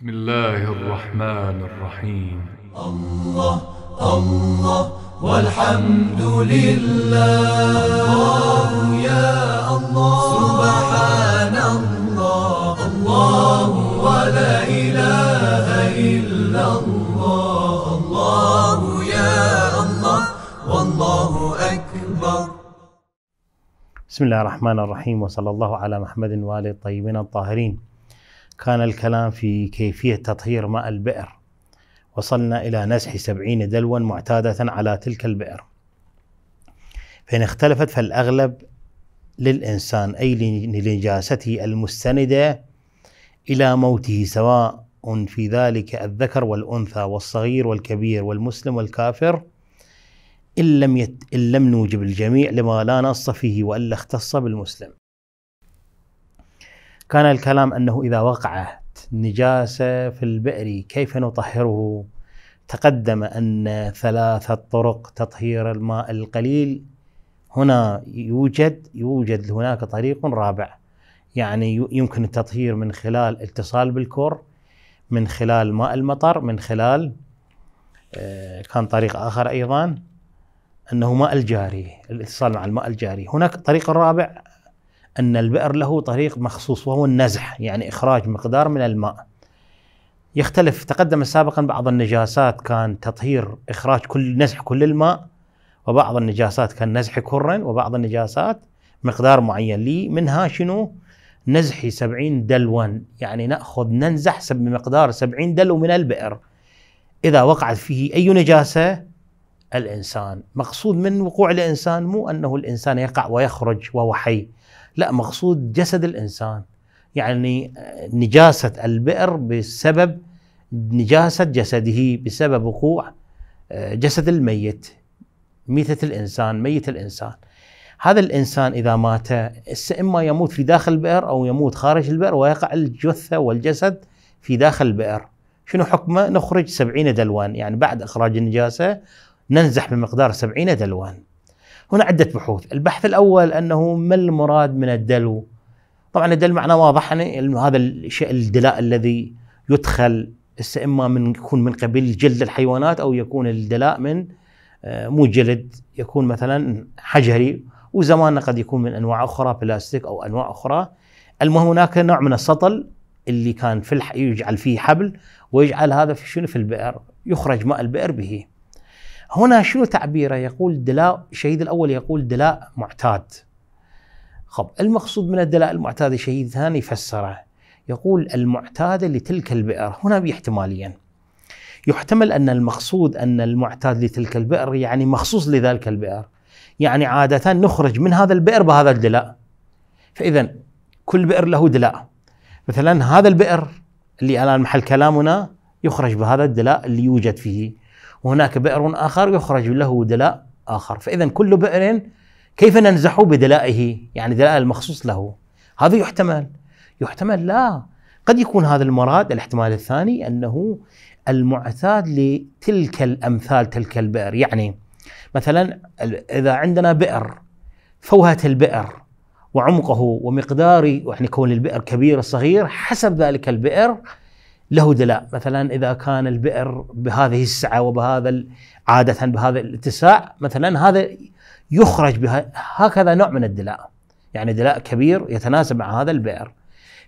بسم الله الرحمن الرحيم الله الله والحمد لله الله يا الله سبحان الله الله ولا إله إلا الله الله يا الله والله أكبر بسم الله الرحمن الرحيم وصلى الله على محمد وآله الطيبين الطاهرين كان الكلام في كيفية تطهير ماء البئر وصلنا إلى نسح سبعين دلوا معتادة على تلك البئر فإن اختلفت فالأغلب للإنسان أي لنجاسته المستندة إلى موته سواء في ذلك الذكر والأنثى والصغير والكبير والمسلم والكافر إن لم, يت... إن لم نوجب الجميع لما لا نص فيه وإلا اختص بالمسلم كان الكلام أنه إذا وقعت نجاسة في البئر كيف نطهره تقدم أن ثلاثة طرق تطهير الماء القليل هنا يوجد يوجد هناك طريق رابع يعني يمكن التطهير من خلال اتصال بالكور من خلال ماء المطر من خلال آه، كان طريق آخر أيضا أنه ماء الجاري الاتصال مع الماء الجاري هناك طريق رابع أن البئر له طريق مخصوص وهو النزح يعني إخراج مقدار من الماء يختلف تقدم سابقا بعض النجاسات كان تطهير إخراج كل نزح كل الماء وبعض النجاسات كان نزح كرا وبعض النجاسات مقدار معين لي منها شنو نزح سبعين دلوا يعني نأخذ ننزح بمقدار سبعين دلو من البئر إذا وقعت فيه أي نجاسة الانسان، مقصود من وقوع الانسان مو انه الانسان يقع ويخرج وهو حي، لا مقصود جسد الانسان، يعني آه، نجاسه البئر بسبب نجاسه جسده بسبب وقوع آه، جسد الميت ميتة الإنسان ميت الإنسان هذا الإنسان إذا مات إما يموت في داخل البئر أو يموت خارج البئر ويقع الجثة والجسد في داخل البئر شنو حكمه نخرج سبعين دلوان يعني بعد إخراج النجاسة ننزح بمقدار سبعين دلوا هنا عدة بحوث البحث الأول أنه ما المراد من الدلو طبعا الدلو معناه واضح يعني أنه هذا الشيء الدلاء الذي يدخل إما من يكون من قبيل جلد الحيوانات أو يكون الدلاء من آه، مو جلد يكون مثلا حجري وزماننا قد يكون من انواع اخرى بلاستيك او انواع اخرى المهم هناك نوع من السطل اللي كان في الح... يجعل فيه حبل ويجعل هذا في شنو في البئر يخرج ماء البئر به هنا شنو تعبيره يقول دلاء الشهيد الأول يقول دلاء معتاد خب المقصود من الدلاء المعتاد شهيد ثاني فسره يقول المعتاد لتلك البئر هنا باحتماليا يحتمل أن المقصود أن المعتاد لتلك البئر يعني مخصوص لذلك البئر يعني عادة نخرج من هذا البئر بهذا الدلاء فإذا كل بئر له دلاء مثلا هذا البئر اللي الآن محل كلامنا يخرج بهذا الدلاء اللي يوجد فيه وهناك بئر آخر يخرج له دلاء آخر فإذا كل بئر كيف ننزح بدلائه يعني دلاء المخصوص له هذا يحتمل يحتمل لا قد يكون هذا المراد الاحتمال الثاني أنه المعتاد لتلك الأمثال تلك البئر يعني مثلا إذا عندنا بئر فوهة البئر وعمقه ومقدار يعني كون البئر كبير صغير حسب ذلك البئر له دلاء مثلا إذا كان البئر بهذه السعة وبهذا عادة بهذا الاتساع مثلا هذا يخرج بها هكذا نوع من الدلاء يعني دلاء كبير يتناسب مع هذا البئر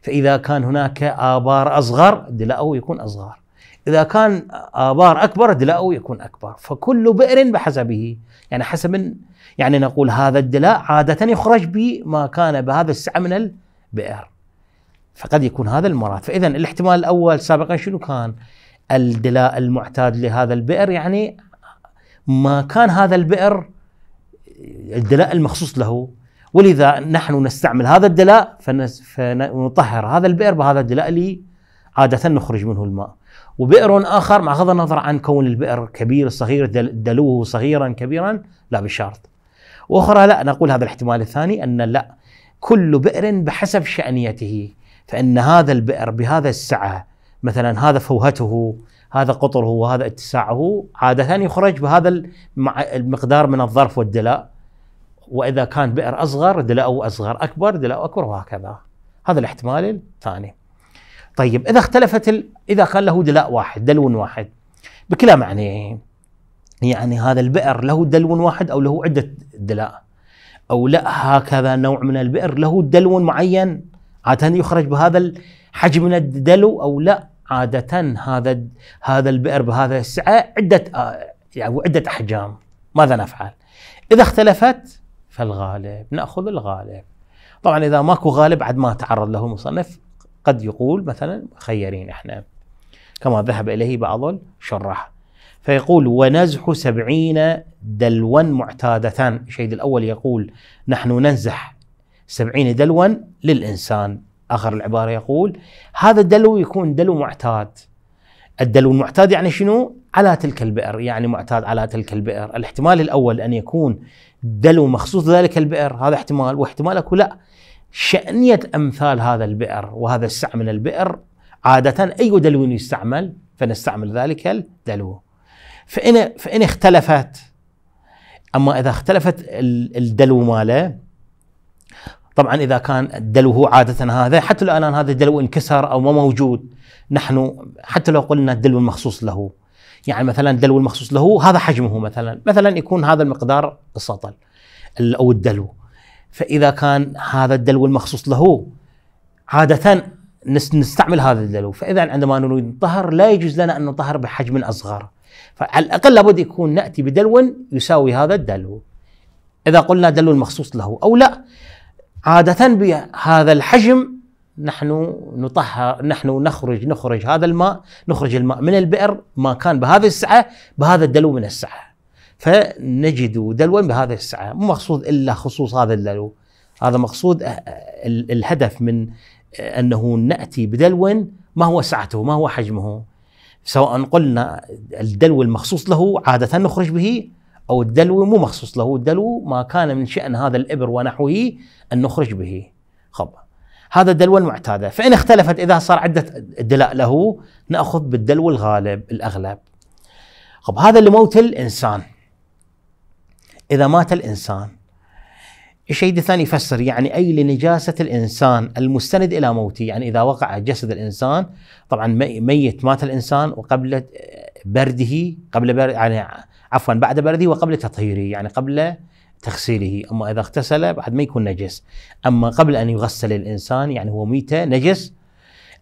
فإذا كان هناك آبار أصغر دلاؤه يكون أصغر إذا كان آبار أكبر دلاؤه يكون أكبر فكل بئر بحسبه يعني حسب يعني نقول هذا الدلاء عادة يخرج بما كان بهذا السعة من البئر فقد يكون هذا المراد فإذا الاحتمال الأول سابقا شنو كان الدلاء المعتاد لهذا البئر يعني ما كان هذا البئر الدلاء المخصوص له ولذا نحن نستعمل هذا الدلاء فنطهر هذا البئر بهذا الدلاء اللي عادة نخرج منه الماء وبئر آخر مع غض النظر عن كون البئر كبير صغير دلوه صغيرا كبيرا لا بشرط وأخرى لا نقول هذا الاحتمال الثاني أن لا كل بئر بحسب شأنيته فان هذا البئر بهذا السعه مثلا هذا فوهته هذا قطره وهذا اتساعه عاده يخرج بهذا المقدار من الظرف والدلاء واذا كان بئر اصغر دلاؤه اصغر اكبر دلاؤه اكبر وهكذا هذا الاحتمال الثاني طيب اذا اختلفت ال... اذا كان له دلاء واحد دلو واحد بكلا معنيين يعني هذا البئر له دلو واحد او له عده دلاء او لا هكذا نوع من البئر له دلو معين عادة يخرج بهذا الحجم من الدلو أو لا عادة هذا هذا البئر بهذا السعة عدة آه، يعني عدة أحجام ماذا نفعل؟ إذا اختلفت فالغالب نأخذ الغالب طبعا إذا ماكو غالب عد ما تعرض له المصنف قد يقول مثلا خيرين احنا كما ذهب إليه بعض الشراح فيقول ونزح سبعين دلوا معتادة الشيد الأول يقول نحن ننزح سبعين دلوا للإنسان آخر العبارة يقول هذا الدلو يكون دلو معتاد الدلو المعتاد يعني شنو؟ على تلك البئر يعني معتاد على تلك البئر الاحتمال الأول أن يكون دلو مخصوص ذلك البئر هذا احتمال واحتمالك لا شأنية أمثال هذا البئر وهذا السع من البئر عادة أي دلو يستعمل فنستعمل ذلك الدلو فإن, فإن اختلفت أما إذا اختلفت الدلو ماله طبعا اذا كان الدلو هو عاده هذا حتى لو الان هذا الدلو انكسر او ما موجود نحن حتى لو قلنا الدلو المخصوص له يعني مثلا الدلو المخصوص له هذا حجمه مثلا مثلا يكون هذا المقدار السطل او الدلو فاذا كان هذا الدلو المخصوص له عاده نستعمل هذا الدلو فاذا عندما نريد نطهر لا يجوز لنا ان نطهر بحجم اصغر فعلى الاقل لابد يكون ناتي بدلو يساوي هذا الدلو اذا قلنا دلو المخصوص له او لا عادة بهذا الحجم نحن نطهر نحن نخرج نخرج هذا الماء نخرج الماء من البئر ما كان بهذه السعة بهذا الدلو من السعة فنجد دلوا بهذه السعة مو مقصود إلا خصوص هذا الدلو هذا مقصود آه، آه، الهدف من آه، أنه نأتي بدلو ما هو سعته ما هو حجمه سواء قلنا الدلو المخصوص له عادة نخرج به أو الدلو مو مخصوص له الدلو ما كان من شأن هذا الإبر ونحوه أن نخرج به خب هذا الدلو المعتادة فإن اختلفت إذا صار عدة دلاء له نأخذ بالدلو الغالب الأغلب خب هذا لموت الإنسان إذا مات الإنسان الشيء الثاني يفسر يعني أي لنجاسة الإنسان المستند إلى موته يعني إذا وقع جسد الإنسان طبعا ميت مات الإنسان وقبل برده قبل برد يعني عفوا بعد برده وقبل تطهيره يعني قبل تغسيله أما إذا اغتسل بعد ما يكون نجس أما قبل أن يغسل الإنسان يعني هو ميتة نجس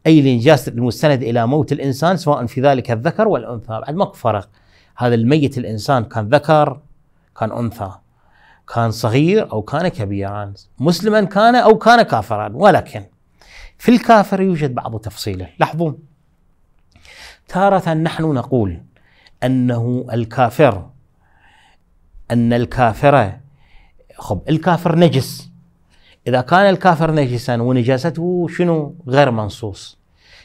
أي الإنجاز المستند إلى موت الإنسان سواء في ذلك الذكر والأنثى بعد ماكو فرق هذا الميت الإنسان كان ذكر كان أنثى كان صغير أو كان كبيرا مسلما كان أو كان كافرا ولكن في الكافر يوجد بعض تفصيله لاحظوا تارة نحن نقول أنه الكافر أن الكافر خب الكافر نجس إذا كان الكافر نجسا ونجاسته شنو غير منصوص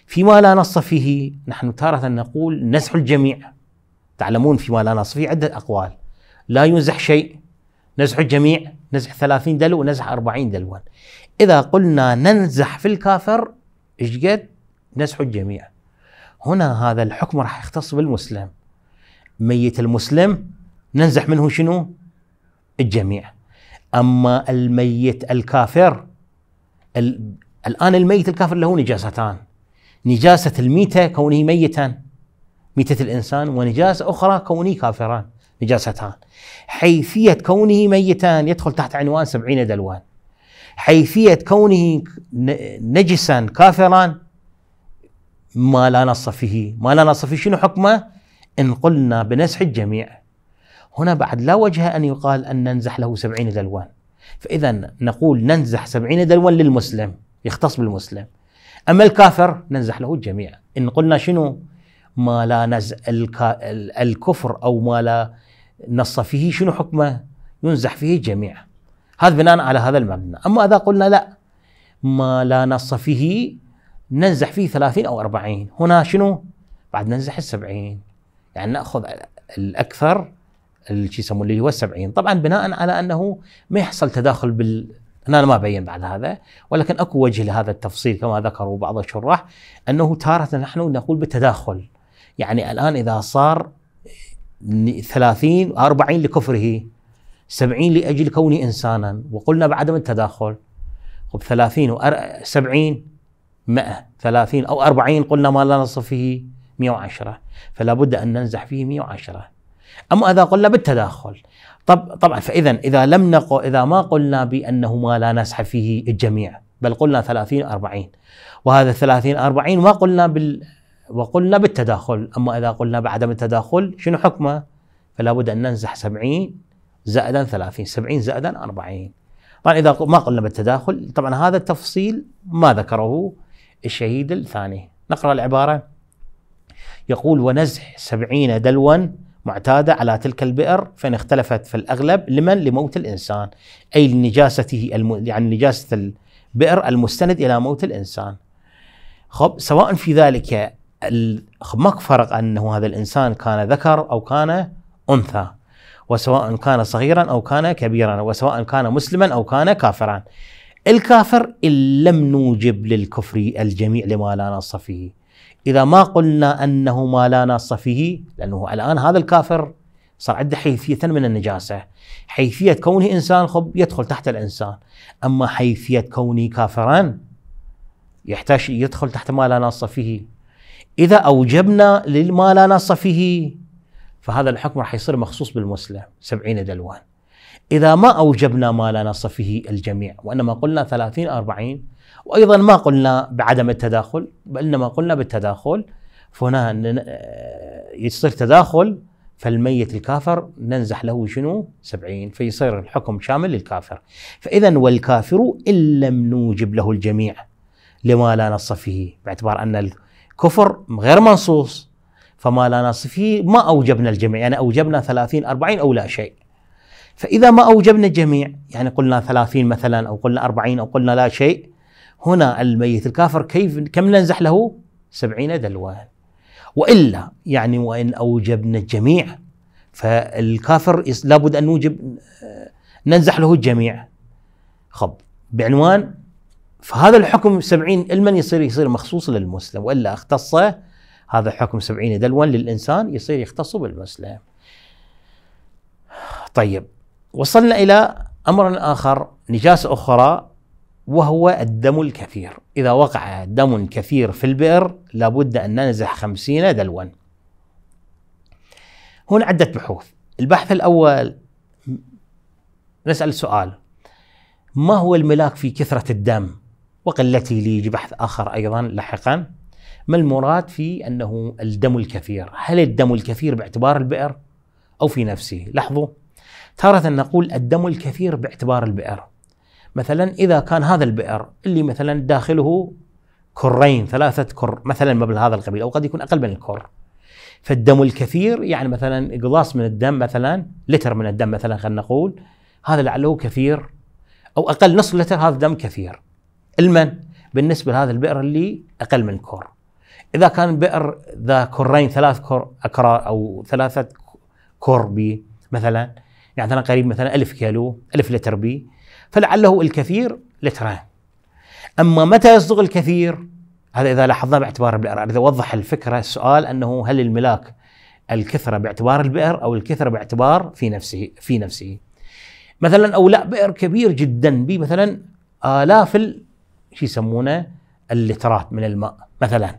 فيما لا نص فيه نحن تارة نقول نزح الجميع تعلمون فيما لا نص فيه عدة أقوال لا ينزح شيء نزح الجميع نزح 30 دلو نزح 40 دلوا إذا قلنا ننزح في الكافر إيش قد نزح الجميع هنا هذا الحكم راح يختص بالمسلم ميت المسلم ننزح منه شنو؟ الجميع اما الميت الكافر الان الميت الكافر له نجاستان نجاسه الميته كونه ميتا ميته الانسان ونجاسه اخرى كونه كافرا نجاستان حيثيه كونه ميتا يدخل تحت عنوان سبعين دلوان حيثيه كونه نجسا كافرا ما لا نص فيه ما لا نص فيه شنو حكمه إن قلنا بنزح الجميع هنا بعد لا وجه أن يقال أن ننزح له سبعين دلوان فإذا نقول ننزح سبعين دلوان للمسلم يختص بالمسلم أما الكافر ننزح له الجميع إن قلنا شنو ما لا نزع الكفر أو ما لا نص فيه شنو حكمه ينزح فيه الجميع هذا بناء على هذا المبنى أما إذا قلنا لا ما لا نص فيه ننزح فيه ثلاثين أو أربعين هنا شنو بعد ننزح السبعين يعني ناخذ الاكثر الشيء يسمون اللي هو السبعين طبعا بناء على انه ما يحصل تداخل بال انا ما بين بعد هذا ولكن اكو وجه لهذا التفصيل كما ذكروا بعض الشراح انه تاره نحن نقول بالتداخل يعني الان اذا صار 30 40 لكفره 70 لاجل كوني انسانا وقلنا بعدم التداخل خب 30 و 70 100 30 او 40 قلنا ما لا نصف فيه 110 فلا بد أن ننزح فيه 110 أما إذا قلنا بالتداخل طب طبعا فإذا إذا لم نقل إذا ما قلنا بأنه ما لا نزح فيه الجميع بل قلنا 30 40 وهذا 30 40 ما قلنا بال وقلنا بالتداخل أما إذا قلنا بعدم التداخل شنو حكمه فلا بد أن ننزح 70 زائدا 30 70 زائدا 40 طبعا إذا ما قلنا بالتداخل طبعا هذا التفصيل ما ذكره الشهيد الثاني نقرأ العبارة يقول ونزح سبعين دلوا معتادة على تلك البئر فإن اختلفت في الأغلب لمن لموت الإنسان أي لنجاسته الم... يعني نجاسة البئر المستند إلى موت الإنسان خب سواء في ذلك ال... ماك فرق أنه هذا الإنسان كان ذكر أو كان أنثى وسواء كان صغيرا أو كان كبيرا وسواء كان مسلما أو كان كافرا الكافر إن لم نوجب للكفر الجميع لما لا نص فيه إذا ما قلنا أنه ما لا ناص فيه لأنه الآن هذا الكافر صار عنده حيثية من النجاسة حيثية كونه إنسان خب يدخل تحت الإنسان أما حيثية كونه كافرا يحتاج يدخل تحت ما لا ناص فيه إذا أوجبنا لما لا ناص فيه فهذا الحكم راح يصير مخصوص بالمسلم سبعين دلوان إذا ما أوجبنا ما لا نص فيه الجميع وإنما قلنا ثلاثين أربعين وايضا ما قلنا بعدم التداخل بل انما قلنا بالتداخل فهنا آه، يصير تداخل فالميت الكافر ننزح له شنو؟ سبعين فيصير الحكم شامل للكافر فإذا والكافر إن لم نوجب له الجميع لما لا نص فيه باعتبار أن الكفر غير منصوص فما لا نص فيه ما أوجبنا الجميع يعني أوجبنا ثلاثين أربعين أو لا شيء فإذا ما أوجبنا الجميع يعني قلنا ثلاثين مثلا أو قلنا أربعين أو قلنا لا شيء هنا الميت الكافر كيف كم ننزح له سبعين دلوا وإلا يعني وإن أوجبنا الجميع فالكافر لابد أن نوجب آه، ننزح له الجميع خب بعنوان فهذا الحكم سبعين المن يصير يصير مخصوص للمسلم وإلا اختصه هذا حكم سبعين دلوا للإنسان يصير يختص بالمسلم طيب وصلنا إلى أمر آخر نجاسة أخرى وهو الدم الكثير إذا وقع دم كثير في البئر لابد أن ننزح خمسين دلوا هنا عدة بحوث البحث الأول نسأل سؤال ما هو الملاك في كثرة الدم وقلته ليجي بحث آخر أيضا لاحقا ما المراد في أنه الدم الكثير هل الدم الكثير باعتبار البئر أو في نفسه لاحظوا تارة نقول الدم الكثير باعتبار البئر مثلا إذا كان هذا البئر اللي مثلا داخله كرين ثلاثة كر مثلا مبلغ هذا القبيل أو قد يكون أقل من الكر فالدم الكثير يعني مثلا قلاص من الدم مثلا لتر من الدم مثلا خلينا نقول هذا لعله كثير أو أقل نصف لتر هذا دم كثير المن بالنسبة لهذا البئر اللي أقل من كر إذا كان بئر ذا كرين ثلاث كر اكرا أو ثلاثة كر بي مثلا يعني مثلا قريب مثلا ألف كيلو ألف لتر بي فلعله الكثير لتران أما متى يصدق الكثير هذا إذا لاحظناه باعتبار البئر إذا وضح الفكرة السؤال أنه هل الملاك الكثرة باعتبار البئر أو الكثرة باعتبار في نفسه في نفسه مثلا أو لا بئر كبير جدا به مثلا آلاف ال... شو يسمونه اللترات من الماء مثلا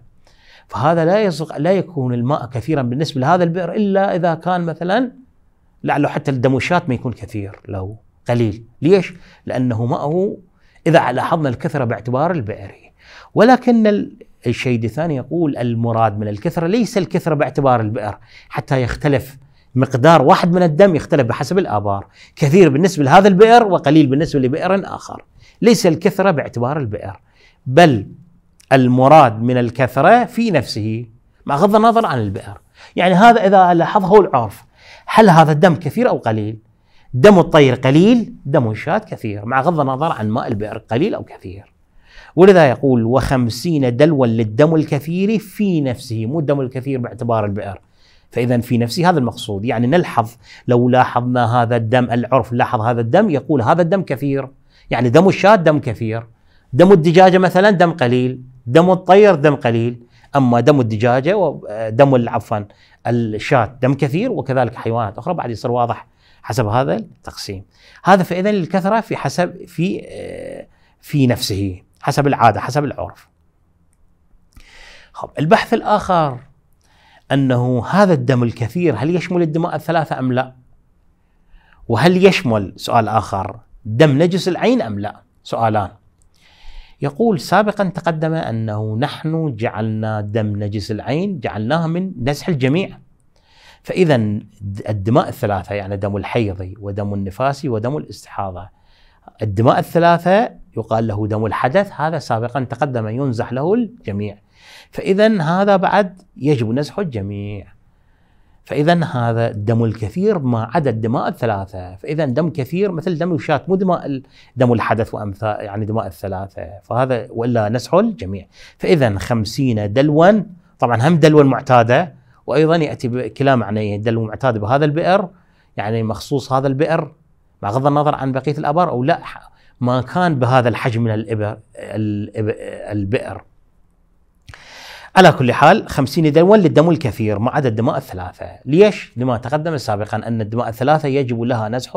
فهذا لا يصدق لا يكون الماء كثيرا بالنسبة لهذا البئر إلا إذا كان مثلا لعله حتى الدموشات ما يكون كثير له قليل ليش؟ لأنه هو إذا لاحظنا الكثرة باعتبار البئري ولكن الشيء الثاني يقول المراد من الكثرة ليس الكثرة باعتبار البئر حتى يختلف مقدار واحد من الدم يختلف بحسب الآبار كثير بالنسبة لهذا البئر وقليل بالنسبة لبئر آخر ليس الكثرة باعتبار البئر بل المراد من الكثرة في نفسه مع غض النظر عن البئر يعني هذا إذا لاحظه العرف هل هذا الدم كثير أو قليل دم الطير قليل دم الشاة كثير مع غض النظر عن ماء البئر قليل أو كثير ولذا يقول وخمسين دلوا للدم الكثير في نفسه مو الدم الكثير باعتبار البئر فإذا في نفسه هذا المقصود يعني نلحظ لو لاحظنا هذا الدم العرف لاحظ هذا الدم يقول هذا الدم كثير يعني دم الشاة دم كثير دم الدجاجة مثلا دم قليل دم الطير دم قليل أما دم الدجاجة ودم آه، عفوا الشاة دم كثير وكذلك حيوانات أخرى بعد يصير واضح حسب هذا التقسيم هذا فإذا الكثرة في حسب في آه، في نفسه حسب العادة حسب العرف خب البحث الآخر أنه هذا الدم الكثير هل يشمل الدماء الثلاثة أم لا وهل يشمل سؤال آخر دم نجس العين أم لا سؤالان يقول سابقا تقدم أنه نحن جعلنا دم نجس العين جعلناه من نسح الجميع فاذا الدماء الثلاثه يعني دم الحيض ودم النفاس ودم الاستحاضه الدماء الثلاثه يقال له دم الحدث هذا سابقا تقدم ينزح له الجميع فاذا هذا بعد يجب نزح الجميع فاذا هذا الدم الكثير ما عدا الدماء الثلاثه فاذا دم كثير مثل دم الشاة مو دماء دم الحدث وامثال يعني دماء الثلاثه فهذا والا نسح الجميع فاذا خمسين دلوا طبعا هم دلوا المعتاده وايضا ياتي بكلا عن يدل معتاد بهذا البئر يعني مخصوص هذا البئر بغض النظر عن بقيه الابار او لا ما كان بهذا الحجم من الابر البئر على كل حال 50 دلوا للدم الكثير ما عدا الدماء الثلاثة ليش؟ لما تقدم سابقا أن الدماء الثلاثة يجب لها نزح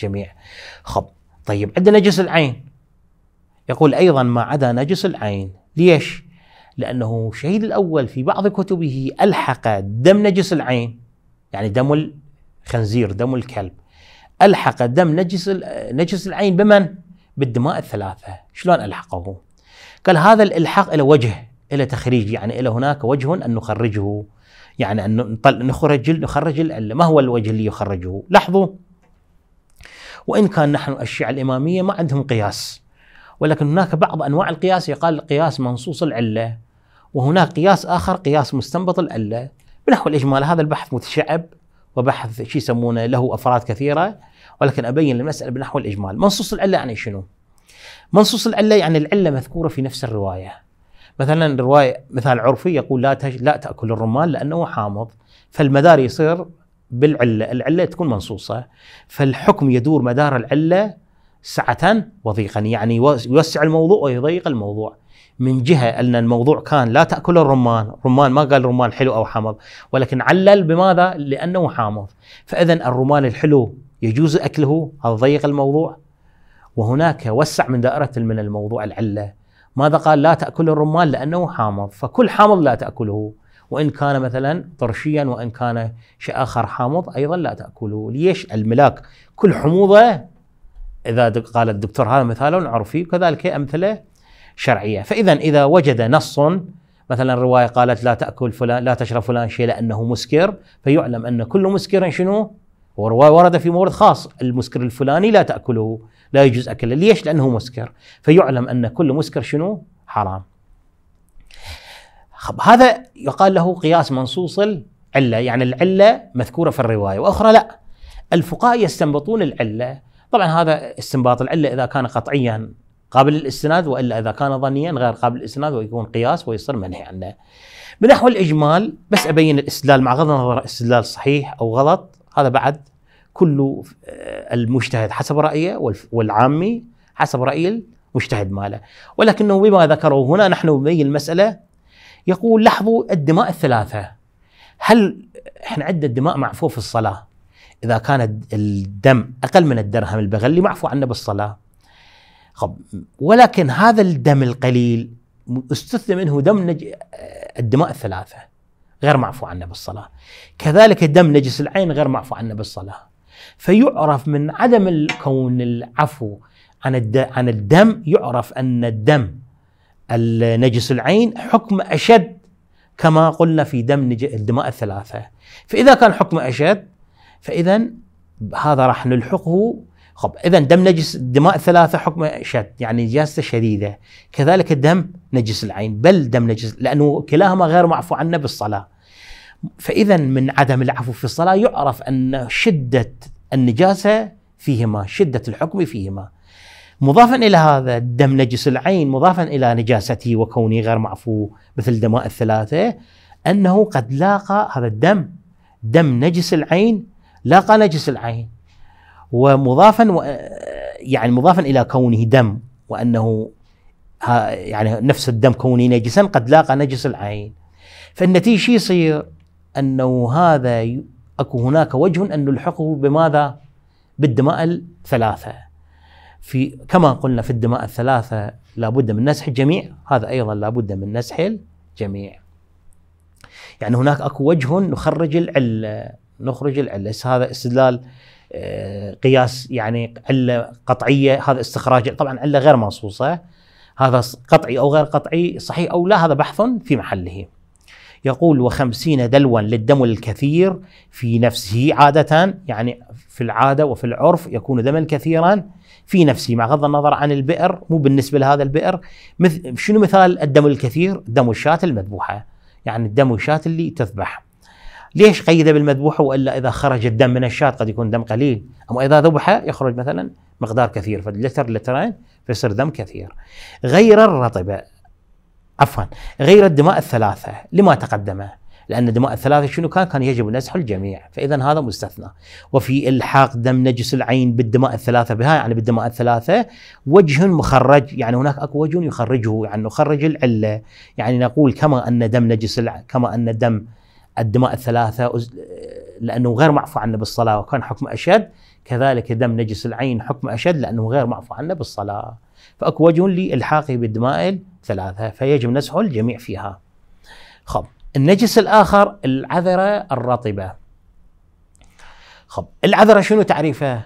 الجميع خب طيب عندنا نجس العين يقول أيضا ما عدا نجس العين ليش؟ لأنه الشهيد الأول في بعض كتبه ألحق دم نجس العين يعني دم الخنزير دم الكلب ألحق دم نجس نجس العين بمن؟ بالدماء الثلاثة شلون ألحقه؟ قال هذا الإلحاق إلى وجه إلى تخريج يعني إلى هناك وجه أن نخرجه يعني أن نخرج نخرج العلة ما هو الوجه اللي يخرجه؟ لاحظوا وإن كان نحن الشيعة الإمامية ما عندهم قياس ولكن هناك بعض انواع القياس يقال قياس منصوص العله وهناك قياس آخر قياس مستنبط العلة بنحو الإجمال هذا البحث متشعب وبحث شو يسمونه له أفراد كثيرة ولكن أبين المسألة بنحو الإجمال منصوص العلة يعني شنو؟ منصوص العلة يعني العلة مذكورة في نفس الرواية مثلا رواية مثال عرفي يقول لا تج... لا تأكل الرمان لأنه حامض فالمدار يصير بالعلة العلة تكون منصوصة فالحكم يدور مدار العلة سعة وضيقا يعني يوسع الموضوع ويضيق الموضوع من جهه ان الموضوع كان لا تاكل الرمان، الرمان ما قال رمان حلو او حامض، ولكن علل بماذا؟ لانه حامض، فاذا الرمان الحلو يجوز اكله هذا ضيق الموضوع وهناك وسع من دائره من الموضوع العله، ماذا قال؟ لا تاكل الرمان لانه حامض، فكل حامض لا تاكله، وان كان مثلا طرشيا وان كان شيء اخر حامض ايضا لا تاكله، ليش؟ الملاك كل حموضه اذا قال الدكتور هذا مثال عرفي وكذلك امثله شرعيه، فاذا اذا وجد نص مثلا روايه قالت لا تاكل فلان لا تشرب فلان شيء لانه مسكر، فيعلم ان كل مسكر شنو؟ ورد في مورد خاص المسكر الفلاني لا تاكله، لا يجوز اكله، ليش؟ لانه مسكر، فيعلم ان كل مسكر شنو؟ حرام. هذا يقال له قياس منصوص العله، يعني العله مذكوره في الروايه، واخرى لا. الفقهاء يستنبطون العله، طبعا هذا استنباط العله اذا كان قطعيا قابل للاستناد والا اذا كان ظنيا غير قابل للاستناد ويكون قياس ويصير منهي عنه. بنحو الاجمال بس ابين الاستدلال مع غض النظر استدلال صحيح او غلط هذا بعد كل آه، المجتهد حسب رايه والعامي حسب راي المجتهد ماله، ولكنه بما ذكره هنا نحن بي المساله يقول لاحظوا الدماء الثلاثه هل احنا عندنا الدماء معفوه في الصلاه اذا كان الدم اقل من الدرهم البغلي معفو عنه بالصلاه ولكن هذا الدم القليل استثنى منه دم نج... الدماء الثلاثة غير معفو عنه بالصلاة كذلك دم نجس العين غير معفو عنه بالصلاة فيعرف من عدم الكون العفو عن الد... عن الدم يعرف أن الدم النجس العين حكم أشد كما قلنا في دم الدماء الثلاثة فإذا كان حكم أشد فإذا هذا راح نلحقه خب اذا دم نجس الدماء الثلاثه حكمه شد يعني نجاسته شديده كذلك الدم نجس العين بل دم نجس لانه كلاهما غير معفو عنه بالصلاه فاذا من عدم العفو في الصلاه يعرف ان شده النجاسه فيهما شده الحكم فيهما مضافا الى هذا دم نجس العين مضافا الى نجاسته وكونه غير معفو مثل دماء الثلاثه انه قد لاقى هذا الدم دم نجس العين لاقى نجس العين ومضافا و يعني مضافا الى كونه دم وانه يعني نفس الدم كونه نجسا قد لاقى نجس العين فالنتيجه شو يصير؟ انه هذا اكو هناك وجه ان نلحقه بماذا؟ بالدماء الثلاثه. في كما قلنا في الدماء الثلاثه لابد من نسح الجميع، هذا ايضا لابد من نسح الجميع. يعني هناك اكو وجه نخرج العله، نخرج العله، هذا استدلال قياس يعني عله قطعيه هذا استخراج طبعا عله غير منصوصه هذا قطعي او غير قطعي صحيح او لا هذا بحث في محله يقول وخمسين دلوا للدم الكثير في نفسه عادة يعني في العادة وفي العرف يكون دما كثيرا في نفسه مع غض النظر عن البئر مو بالنسبة لهذا البئر مثل شنو مثال الدم الكثير دم الشاة المذبوحة يعني الدم الشاة اللي تذبح ليش قيد بالمذبوح والا اذا خرج الدم من الشاة قد يكون دم قليل اما اذا ذبح يخرج مثلا مقدار كثير فلتر لترين فيصير دم كثير غير الرطبه عفوا غير الدماء الثلاثه لما تقدم لان الدماء الثلاثه شنو كان؟ كان يجب نزح الجميع، فاذا هذا مستثنى. وفي الحاق دم نجس العين بالدماء الثلاثه بها يعني بالدماء الثلاثه وجه مخرج يعني هناك اكو وجه يخرجه يعني نخرج العله، يعني نقول كما ان دم نجس كما ان دم الدماء الثلاثة لأنه غير معفو عنه بالصلاة وكان حكم أشد كذلك دم نجس العين حكم أشد لأنه غير معفو عنه بالصلاة فأكو وجه لإلحاقه بالدماء الثلاثة فيجب نسحه الجميع فيها خب النجس الآخر العذرة الرطبة خب العذرة شنو تعريفه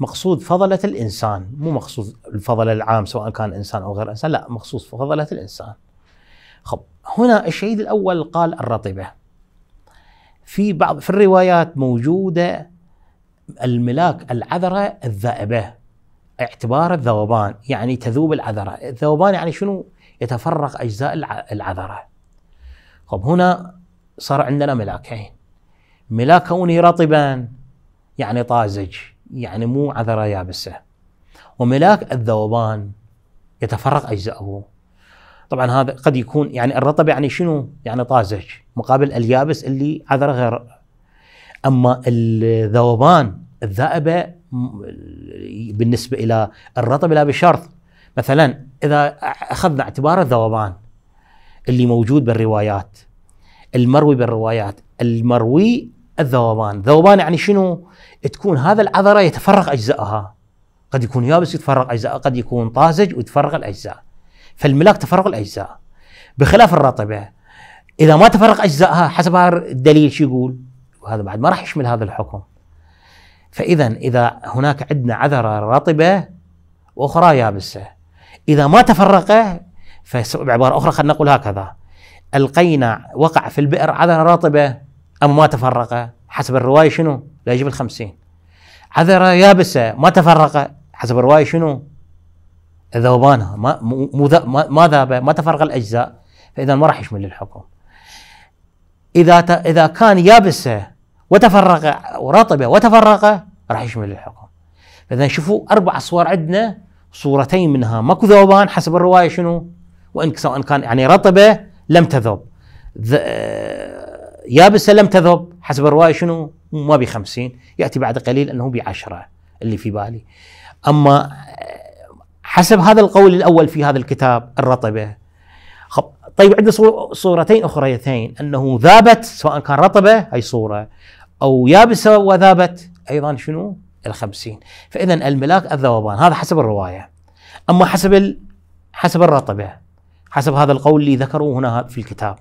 مقصود فضلة الإنسان مو مقصود الفضل العام سواء كان إنسان أو غير إنسان لا مقصود فضلة الإنسان خب هنا الشهيد الأول قال الرطبة في بعض في الروايات موجوده الملاك العذره الذائبه اعتبار الذوبان يعني تذوب العذره، الذوبان يعني شنو؟ يتفرق اجزاء العذره. خب هنا صار عندنا ملاكين. ملاك كونه رطبا يعني طازج، يعني مو عذره يابسه. وملاك الذوبان يتفرق اجزاؤه طبعا هذا قد يكون يعني الرطب يعني شنو؟ يعني طازج مقابل اليابس اللي عذره غير اما الذوبان الذائبه بالنسبه الى الرطب لا بشرط مثلا اذا اخذنا اعتبار الذوبان اللي موجود بالروايات المروي بالروايات المروي الذوبان ذوبان يعني شنو تكون هذا العذره يتفرغ اجزائها قد يكون يابس يتفرغ اجزاء قد يكون طازج ويتفرغ الاجزاء فالملاك تفرق الاجزاء بخلاف الرطبه اذا ما تفرق اجزائها حسب الدليل شو يقول وهذا بعد ما راح يشمل هذا الحكم فاذا اذا هناك عندنا عذره رطبه واخرى يابسه اذا ما تفرقا فعباره اخرى خلينا نقول هكذا القينا وقع في البئر عذره رطبه ام ما تفرقا حسب الروايه شنو؟ لا يجب الخمسين عذره يابسه ما تفرقا حسب الروايه شنو؟ ذوبانها ما مو ما ذاب ما تفرغ الاجزاء فاذا ما راح يشمل الحكم. اذا اذا كان يابسه وتفرغ ورطبه وتفرغه راح يشمل الحكم. فاذا شوفوا اربع صور عندنا صورتين منها ماكو ذوبان حسب الروايه شنو؟ وان سواء كان يعني رطبه لم تذوب. آه، يابسه لم تذوب حسب الروايه شنو؟ ما بي 50 ياتي بعد قليل انه بي 10 اللي في بالي. اما حسب هذا القول الاول في هذا الكتاب الرطبه خب طيب عندنا صورتين اخريتين انه ذابت سواء كان رطبه هي صوره او يابسه وذابت ايضا شنو؟ الخمسين فاذا الملاك الذوبان هذا حسب الروايه اما حسب ال... حسب الرطبه حسب هذا القول اللي ذكروه هنا في الكتاب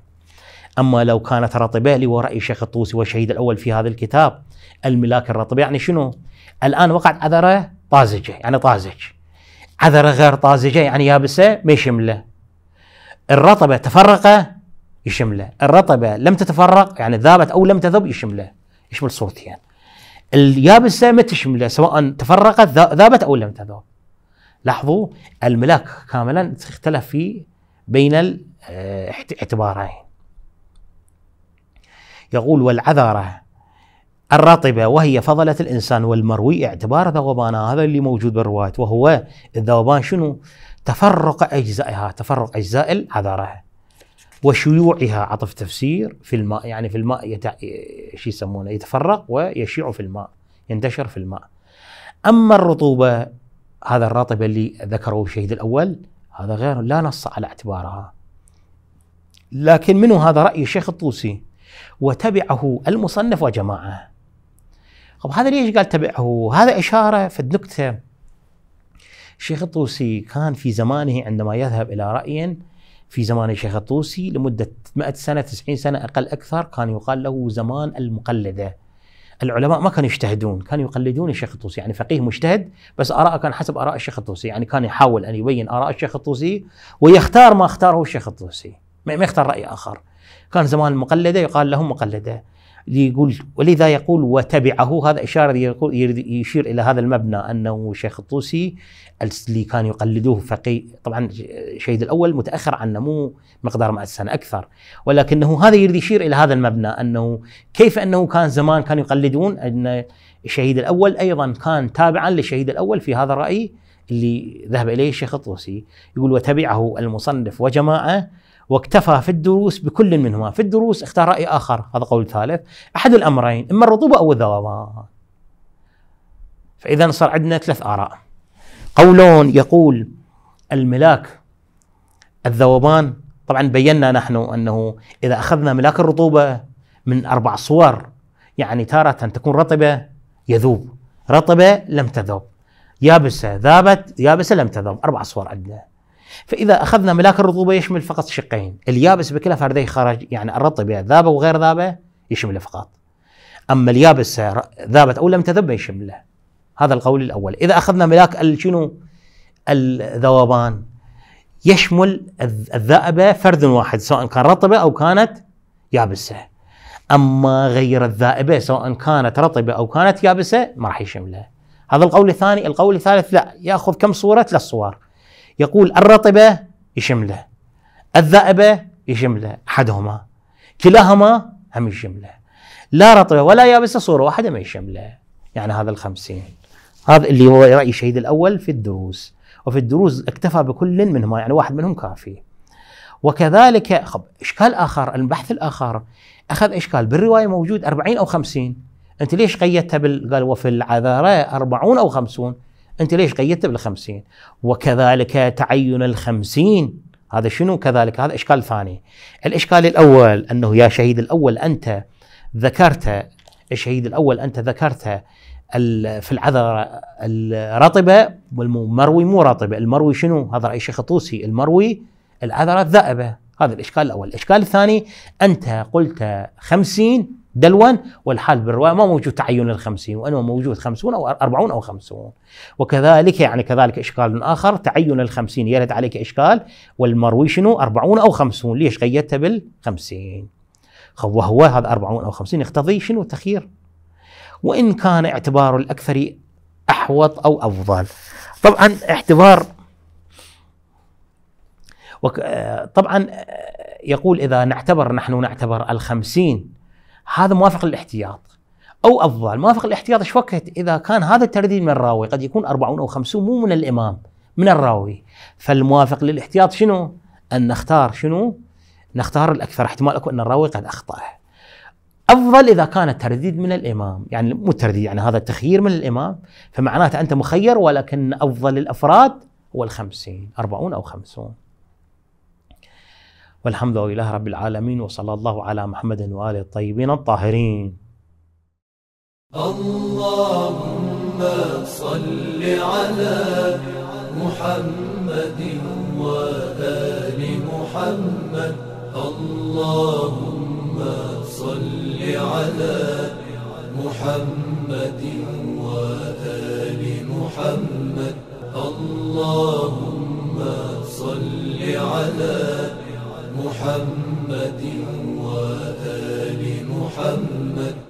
اما لو كانت رطبه رأي شيخ الطوسي والشهيد الاول في هذا الكتاب الملاك الرطبه يعني شنو؟ الان وقعت عذره طازجه يعني طازج عذره غير طازجه يعني يابسه ما يشمله الرطبه تفرقه يشمله الرطبه لم تتفرق يعني ذابت او لم تذب يشمله يشمل صورتين اليابسه ما تشمله سواء تفرقت ذابت او لم تذب لاحظوا الملاك كاملا اختلف في بين الاعتبارين آه، يقول والعذره الرطبة وهي فضلة الإنسان والمروي اعتبار ذوبان هذا اللي موجود بالرواية وهو الذوبان شنو تفرق أجزائها تفرق أجزاء الحضارة وشيوعها عطف تفسير في الماء يعني في الماء يتع... شو يسمونه يتفرق ويشيع في الماء ينتشر في الماء أما الرطوبة هذا الرطبة اللي ذكره الشهيد الأول هذا غير لا نص على اعتبارها لكن منه هذا رأي الشيخ الطوسي وتبعه المصنف وجماعه طب هذا ليش قال تبعه هذا إشارة في النكتة الشيخ الطوسي كان في زمانه عندما يذهب إلى رأي في زمان الشيخ الطوسي لمدة 100 سنة 90 سنة أقل أكثر كان يقال له زمان المقلدة العلماء ما كانوا يجتهدون كانوا يقلدون الشيخ الطوسي يعني فقيه مجتهد بس آراءه كان حسب آراء الشيخ الطوسي يعني كان يحاول أن يبين آراء الشيخ الطوسي ويختار ما اختاره الشيخ الطوسي ما يختار رأي آخر كان زمان المقلدة يقال لهم مقلدة يقول ولذا يقول وتبعه هذا إشارة يقول يشير إلى هذا المبنى أنه شيخ الطوسي اللي كان يقلدوه فقيه طبعا شهيد الأول متأخر عنه مو مقدار 100 سنة أكثر ولكنه هذا يريد يشير إلى هذا المبنى أنه كيف أنه كان زمان كانوا يقلدون أن الشهيد الأول أيضا كان تابعا للشهيد الأول في هذا الرأي اللي ذهب إليه الشيخ الطوسي يقول وتبعه المصنف وجماعة واكتفى في الدروس بكل منهما في الدروس اختار رأي آخر هذا قول ثالث أحد الأمرين إما الرطوبة أو الذوبان فإذا صار عندنا ثلاث آراء قولون يقول الملاك الذوبان طبعا بينا نحن أنه إذا أخذنا ملاك الرطوبة من أربع صور يعني تارة تكون رطبة يذوب رطبة لم تذوب يابسة ذابت يابسة لم تذوب أربع صور عندنا فاذا اخذنا ملاك الرطوبه يشمل فقط شقين اليابس بكلا فرديه خارج يعني الرطب ذابه وغير ذابه يشمله فقط اما اليابس ذابت او لم تذب يشمله هذا القول الاول اذا اخذنا ملاك شنو الذوبان يشمل الذائبه فرد واحد سواء كان رطبه او كانت يابسه اما غير الذائبه سواء كانت رطبه او كانت يابسه ما راح يشملها هذا القول الثاني القول الثالث لا ياخذ كم صوره ثلاث صور يقول الرطبة يشمله الذائبة يشمله أحدهما كلاهما هم يشمله لا رطبة ولا يابسة صورة واحدة ما يشمله يعني هذا الخمسين هذا اللي هو رأي الشهيد الأول في الدروس وفي الدروس اكتفى بكل منهما يعني واحد منهم كافي وكذلك خب إشكال آخر البحث الآخر أخذ إشكال بالرواية موجود 40 أو 50 أنت ليش قيدتها بال... قال وفي العذارة 40 أو 50 أنت ليش قيدته بالخمسين وكذلك تعين الخمسين هذا شنو كذلك هذا إشكال ثاني الإشكال الأول أنه يا شهيد الأول أنت ذكرت الشهيد الأول أنت ذكرت في العذرة الرطبة والمروي مو رطبة المروي شنو هذا رأي شيخ طوسي المروي العذرة الذائبة هذا الإشكال الأول الإشكال الثاني أنت قلت خمسين دلوا والحال بالروايه ما موجود تعين ال 50 وانما موجود 50 او 40 او 50 وكذلك يعني كذلك اشكال اخر تعين ال 50 يرد عليك اشكال والمروي شنو 40 او 50 ليش قيدته بال 50 خو وهو هذا 40 او 50 يقتضي شنو تخير وان كان اعتبار الاكثر احوط او افضل طبعا اعتبار وك... آه، طبعا آه، يقول اذا نعتبر نحن نعتبر ال 50 هذا موافق للاحتياط او افضل موافق الاحتياط ايش وقت اذا كان هذا الترديد من الراوي قد يكون 40 او 50 مو من الامام من الراوي فالموافق للاحتياط شنو ان نختار شنو نختار الاكثر احتمال اكو ان الراوي قد اخطا افضل اذا كان الترديد من الامام يعني مو الترديد يعني هذا التخيير من الامام فمعناته انت مخير ولكن افضل الافراد هو الخمسين أربعون أو خمسون والحمد لله رب العالمين وصلى الله على محمد وآله الطيبين الطاهرين اللهم صل على محمد وآل محمد اللهم صل على محمد وآل محمد اللهم صل على محمد محمد وآل محمد